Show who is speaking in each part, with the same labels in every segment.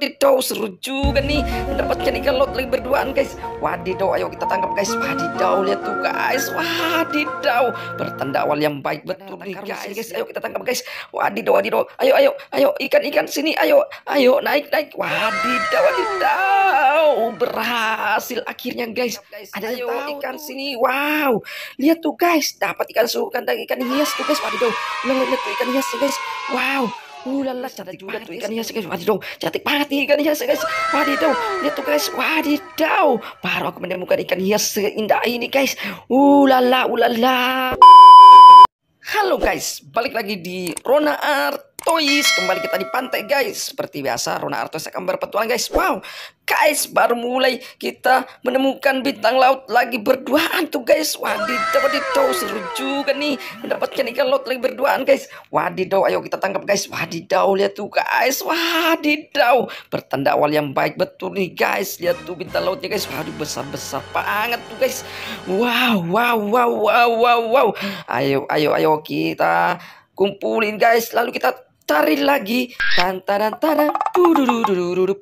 Speaker 1: Wadidaw seru juga nih mendapatkan ikan laut lagi berduaan guys Wadidaw ayo kita tangkap guys Wadidaw lihat tuh guys Wadidaw bertanda awal yang baik betul nih guys. guys Ayo kita tangkap guys Wadidaw wadidaw Ayo ayo ayo ikan-ikan sini ayo Ayo naik naik Wadidaw wadidaw Berhasil akhirnya guys Ada ayo, ikan sini Wow Lihat tuh guys Dapat ikan sukan kandang ikan hias tuh guys Wadidaw Lihat, lihat tuh ikan hias tuh guys Wow Ulala cantik juga tuh hias guys. Wadidaw, cantik banget nih ikan hias guys. Wadidaw, lihat tuh guys. Wadidaw, baru aku menemukan ikan hias seindah ini guys. Ulala, uh, ulala. Halo guys, balik lagi di Rona Art Toys, kembali kita di pantai guys Seperti biasa, Rona Artos akan berpetualang guys Wow, guys baru mulai kita menemukan bintang laut lagi berduaan tuh guys Wadidaw, wadidaw, seru juga nih Mendapatkan ikan laut lagi berduaan guys Wadidaw, ayo kita tangkap guys Wadidaw, lihat tuh guys Wadidaw, bertanda awal yang baik betul nih guys Lihat tuh bintang lautnya guys Waduh, besar-besar banget tuh guys Wow, wow, wow, wow, wow, wow Ayo, ayo, ayo kita kumpulin guys Lalu kita Cari lagi tantaran tantaran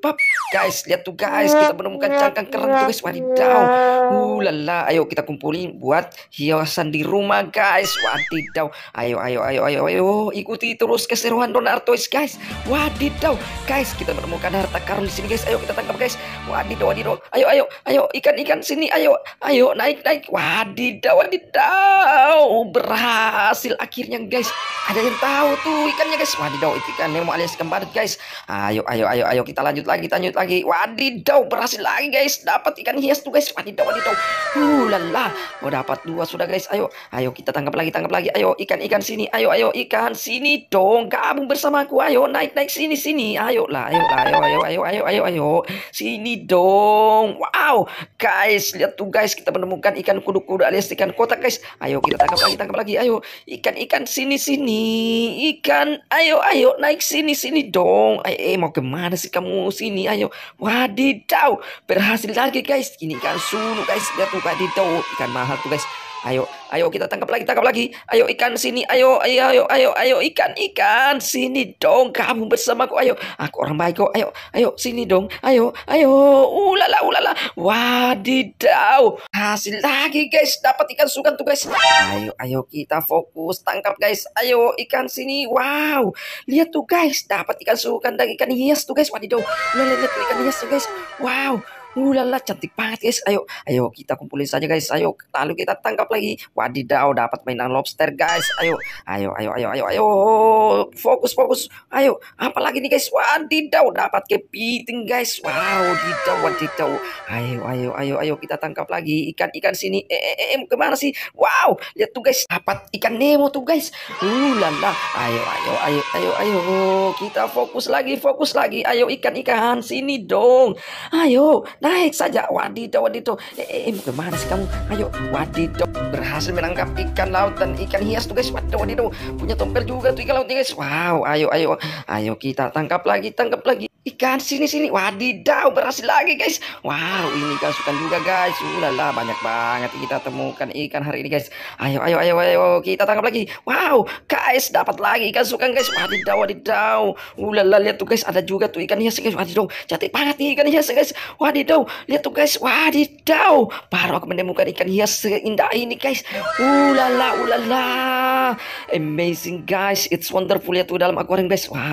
Speaker 1: pap guys lihat tuh guys kita menemukan cangkang kerang tuh guys wadidaw ulala uh, ayo kita kumpulin buat hiasan di rumah guys wadidaw ayo ayo ayo ayo ayo ikuti terus keseruan Donar Toys guys wadidaw guys kita menemukan harta karun di sini guys ayo kita tangkap guys wadidaw wadidaw ayo ayo ayo ikan ikan sini ayo ayo naik naik wadidaw wadidaw berhasil akhirnya guys ada yang tahu tuh ikannya guys wadidaw wadidaw ikan Nemo alias kembarit guys ayo ayo ayo ayo kita lanjut lagi lanjut lagi wadidaw berhasil lagi guys dapat ikan hias tuh guys wadidaw wadidaw uh lala mau dapat dua sudah guys ayo ayo kita tangkap lagi tangkap lagi ayo ikan ikan sini ayo ayo ikan sini dong gabung bersamaku ayo naik naik sini sini ayo lah ayo lah ayo ayo ayo ayo ayo ayo sini dong wow guys lihat tuh guys kita menemukan ikan kudu-kudu alias ikan kotak guys ayo kita tangkap lagi tangkap lagi ayo ikan ikan sini sini ikan ayo ayo naik sini sini dong eh, eh mau kemana sih kamu sini ayo wadidaw berhasil lagi guys ini kan sunu guys lihat tuh wadidaw ikan mahal tuh guys Ayo, ayo kita tangkap lagi, tangkap lagi. Ayo ikan sini, ayo, ayo, ayo, ayo, ayo ikan, ikan sini dong. Kamu bersamaku, ayo. Aku orang baik kok, ayo, ayo sini dong, ayo, ayo. Ulala, ulala. Wadidaw. Hasil lagi guys, dapat ikan sukan tuh guys. Ayo, ayo kita fokus tangkap guys. Ayo ikan sini, wow. Lihat tuh guys, dapat ikan sukan dan ikan hias tuh guys. Wadidaw. Lihat, lihat, lihat ikan hias tuh guys. Wow. Ulala cantik banget guys. Ayo, ayo kita kumpulin saja guys. Ayo, lalu kita tangkap lagi. Wadidaw, dapat mainan lobster guys. Ayo, ayo, ayo, ayo, ayo, ayo. Fokus, fokus. Ayo, apa lagi nih guys? Wadidaw, dapat kepiting guys. Wow, didaw, wadidaw. Ayo, ayo, ayo, ayo kita tangkap lagi ikan-ikan sini. Eh, eh, eh, kemana sih? Wow, lihat tuh guys, dapat ikan Nemo tuh guys. Ulala, ayo, ayo, ayo, ayo, ayo. Kita fokus lagi, fokus lagi. Ayo ikan-ikan sini dong. Ayo, naik saja. Wadidaw, wadidaw. Eh, eh kemana eh, sih kamu? Ayo, wadidaw. Berhasil menangkap ikan laut dan ikan hias tuh guys. Wadidaw, wadidaw. Punya tompel juga tuh ikan laut nih guys. Wow, ayo, ayo. Ayo kita tangkap lagi, tangkap lagi. Ikan sini sini. Wadidaw berhasil lagi guys. Wow ini ikan suka juga guys. Ulala uh, banyak banget kita temukan ikan hari ini guys. Ayo ayo ayo ayo kita tangkap lagi. Wow guys dapat lagi ikan suka guys. Wadidaw wadidaw. Ulala uh, lihat tuh guys ada juga tuh ikan hias guys. Wadidaw cantik banget nih ikan hias guys. Wadidaw lihat tuh guys. Wadidaw baru aku menemukan ikan hias seindah ini guys. Ulala uh, ulala. Amazing guys. It's wonderful lihat tuh dalam akuarium guys. Wow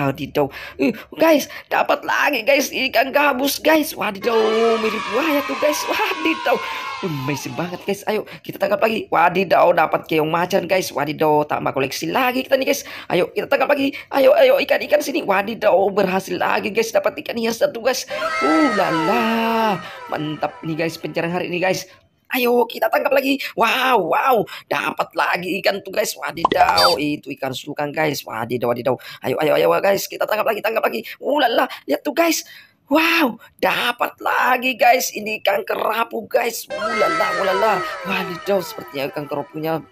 Speaker 1: Uh, guys dapat lagi guys. Ikan gabus guys. Wadidaw. Mirip buaya tuh guys. Wadidaw. Amazing banget guys. Ayo kita tangkap lagi. Wadidaw dapat keong macan guys. Wadidaw tambah koleksi lagi kita nih guys. Ayo kita tangkap lagi. Ayo ayo ikan-ikan sini. Wadidaw berhasil lagi guys dapat ikan hias satu guys. Uh lala. Mantap nih guys pencarian hari ini guys. Ayo kita tangkap lagi. Wow, wow. Dapat lagi ikan tuh guys. Wadidaw. Itu ikan sukan guys. Wadidaw, wadidaw. Ayo, ayo, ayo guys. Kita tangkap lagi, tangkap lagi. Ulala. Uh, Lihat tuh guys. Wow, dapat lagi guys. Ini ikan kerapu guys. Ulala, uh, ulala. Uh, wadidaw. Sepertinya ikan kerapunya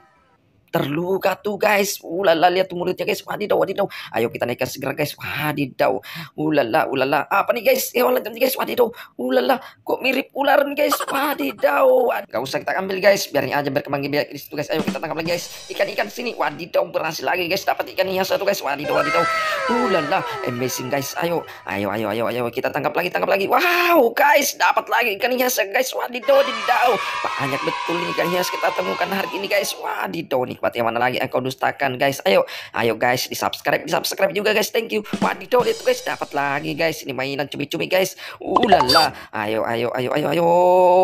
Speaker 1: terluka tuh guys. Ulala lihat tuh mulutnya guys. Wadidaw wadidaw. Ayo kita naikkan segera guys. Wadidaw. Ulala ulala. Apa nih guys? Hewan eh, ganti guys. Wadidaw. Ulala kok mirip ular nih guys. Wadidaw. Gak usah kita ambil guys. Biarin aja berkembang biar di situ guys. Ayo kita tangkap lagi guys. Ikan-ikan sini. Wadidaw berhasil lagi guys. Dapat ikan yang satu guys. Wadidaw wadidaw. Ulala amazing guys. Ayo ayo ayo ayo ayo kita tangkap lagi tangkap lagi. Wow guys dapat lagi ikan hias guys. Wadidaw wadidaw. Banyak betul nih ikan hias kita temukan hari ini guys. Wadidaw nih nikmat yang mana lagi engkau dustakan guys ayo ayo guys di subscribe di subscribe juga guys thank you wadidaw itu guys dapat lagi guys ini mainan cumi-cumi guys ulala uh, ayo ayo ayo ayo ayo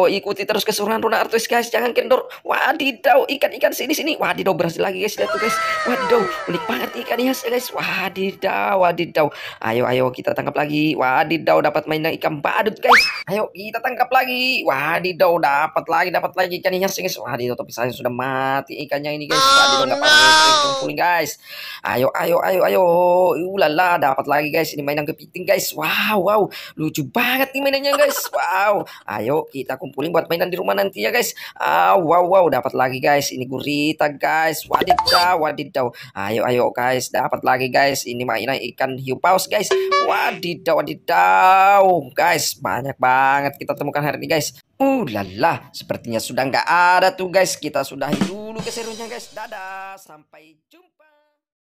Speaker 1: ikuti terus keseruan Runa Artis guys jangan kendor wadidaw ikan-ikan sini sini wadidaw berhasil lagi guys lihat tuh guys wadidaw unik banget ikan hias ya, guys wadidaw wadidaw ayo ayo kita tangkap lagi wadidaw dapat mainan ikan badut guys ayo kita tangkap lagi wadidaw dapat lagi dapat lagi ikan hias ya, guys wadidaw tapi saya sudah mati ikannya ini guys guys. Ayo ayo ayo ayo. Ulala uh, dapat lagi guys ini mainan kepiting guys. Wow wow lucu banget nih mainannya guys. Wow. Ayo kita kumpulin buat mainan di rumah nanti ya guys. Ah wow wow dapat lagi guys. Ini gurita guys. Wadidaw wadidaw. Ayo ayo guys dapat lagi guys. Ini mainan ikan hiu paus guys. Wadidaw wadidaw guys. Banyak banget kita temukan hari ini guys. Uh, lala, sepertinya sudah nggak ada tuh guys. Kita sudahi dulu keserunya guys. Dadah, sampai jumpa.